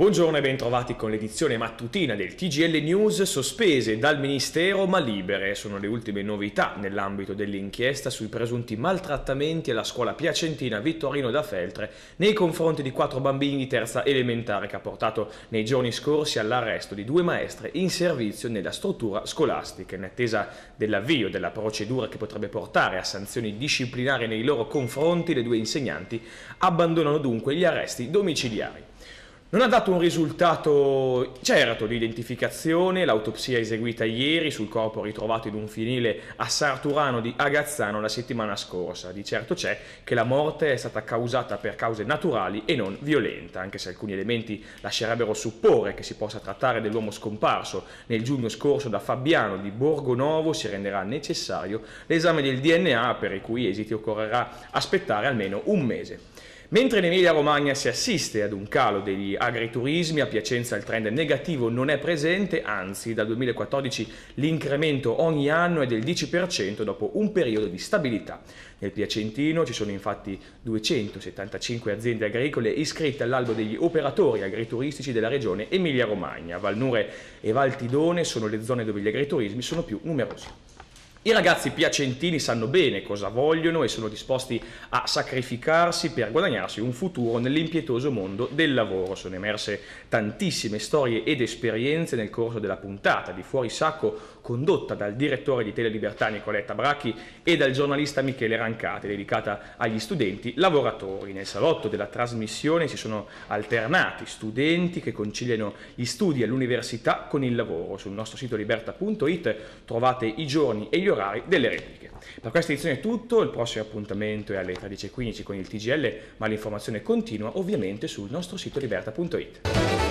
Buongiorno e bentrovati con l'edizione mattutina del TGL News sospese dal Ministero ma libere. Sono le ultime novità nell'ambito dell'inchiesta sui presunti maltrattamenti alla scuola piacentina Vittorino da Feltre nei confronti di quattro bambini di terza elementare che ha portato nei giorni scorsi all'arresto di due maestre in servizio nella struttura scolastica. In attesa dell'avvio della procedura che potrebbe portare a sanzioni disciplinari nei loro confronti, le due insegnanti abbandonano dunque gli arresti domiciliari non ha dato un risultato certo di identificazione, l'autopsia eseguita ieri sul corpo ritrovato in un finile a Sarturano di Agazzano la settimana scorsa. Di certo c'è che la morte è stata causata per cause naturali e non violenta, anche se alcuni elementi lascerebbero supporre che si possa trattare dell'uomo scomparso. Nel giugno scorso da Fabiano di Borgonovo si renderà necessario l'esame del DNA per i cui esiti occorrerà aspettare almeno un mese. Mentre in Emilia-Romagna si assiste ad un calo degli agriturismi, a Piacenza il trend negativo non è presente, anzi dal 2014 l'incremento ogni anno è del 10% dopo un periodo di stabilità. Nel Piacentino ci sono infatti 275 aziende agricole iscritte all'albo degli operatori agrituristici della regione Emilia-Romagna. Valnure e Valtidone sono le zone dove gli agriturismi sono più numerosi. I ragazzi piacentini sanno bene cosa vogliono e sono disposti a sacrificarsi per guadagnarsi un futuro nell'impietoso mondo del lavoro. Sono emerse tantissime storie ed esperienze nel corso della puntata di Fuori Sacco condotta dal direttore di Telelibertà Nicoletta Bracchi e dal giornalista Michele Rancate, dedicata agli studenti lavoratori. Nel salotto della trasmissione si sono alternati studenti che conciliano gli studi all'università con il lavoro. Sul nostro sito liberta.it trovate i giorni e gli orari delle repliche. Per questa edizione è tutto, il prossimo appuntamento è alle 13.15 con il TGL, ma l'informazione continua ovviamente sul nostro sito liberta.it.